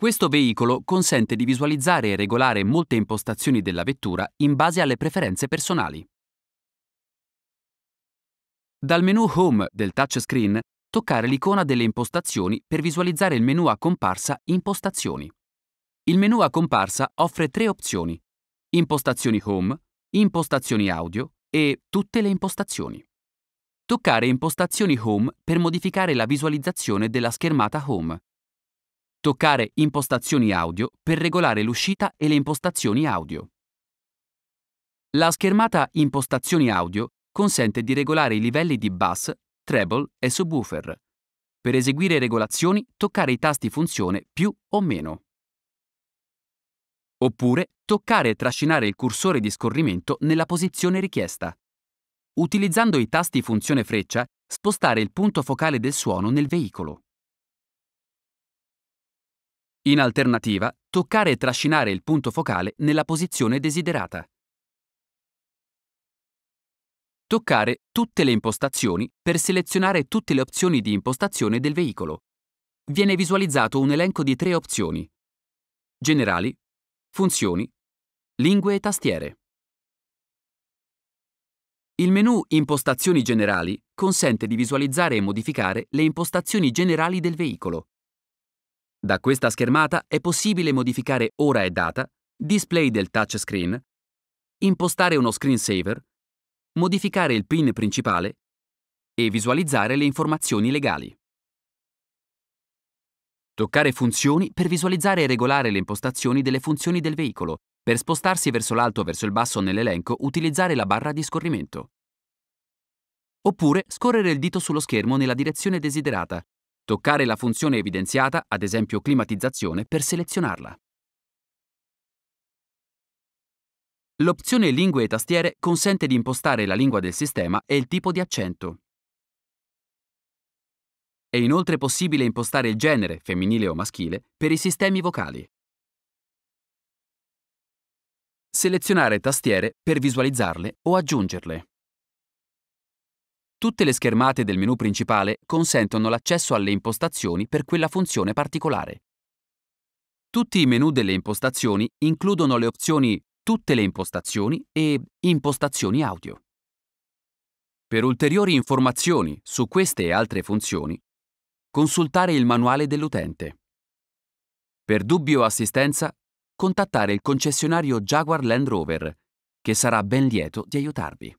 Questo veicolo consente di visualizzare e regolare molte impostazioni della vettura in base alle preferenze personali. Dal menu Home del touchscreen toccare l'icona delle impostazioni per visualizzare il menu a comparsa Impostazioni. Il menu a comparsa offre tre opzioni: Impostazioni Home, Impostazioni Audio e Tutte le impostazioni. Toccare Impostazioni Home per modificare la visualizzazione della schermata Home Toccare Impostazioni audio per regolare l'uscita e le impostazioni audio. La schermata Impostazioni audio consente di regolare i livelli di bass, treble e subwoofer. Per eseguire regolazioni, toccare i tasti funzione più o meno. Oppure toccare e trascinare il cursore di scorrimento nella posizione richiesta. Utilizzando i tasti funzione freccia, spostare il punto focale del suono nel veicolo. In alternativa, toccare e trascinare il punto focale nella posizione desiderata. Toccare tutte le impostazioni per selezionare tutte le opzioni di impostazione del veicolo. Viene visualizzato un elenco di tre opzioni. Generali, funzioni, lingue e tastiere. Il menu Impostazioni generali consente di visualizzare e modificare le impostazioni generali del veicolo, da questa schermata è possibile modificare ora e data, display del touchscreen, impostare uno screensaver, modificare il PIN principale e visualizzare le informazioni legali. Toccare funzioni per visualizzare e regolare le impostazioni delle funzioni del veicolo, per spostarsi verso l'alto o verso il basso nell'elenco utilizzare la barra di scorrimento. Oppure scorrere il dito sullo schermo nella direzione desiderata, Toccare la funzione evidenziata, ad esempio climatizzazione, per selezionarla. L'opzione Lingue e tastiere consente di impostare la lingua del sistema e il tipo di accento. È inoltre possibile impostare il genere, femminile o maschile, per i sistemi vocali. Selezionare tastiere per visualizzarle o aggiungerle. Tutte le schermate del menu principale consentono l'accesso alle impostazioni per quella funzione particolare. Tutti i menu delle impostazioni includono le opzioni Tutte le impostazioni e Impostazioni audio. Per ulteriori informazioni su queste e altre funzioni, consultare il manuale dell'utente. Per dubbio o assistenza, contattare il concessionario Jaguar Land Rover, che sarà ben lieto di aiutarvi.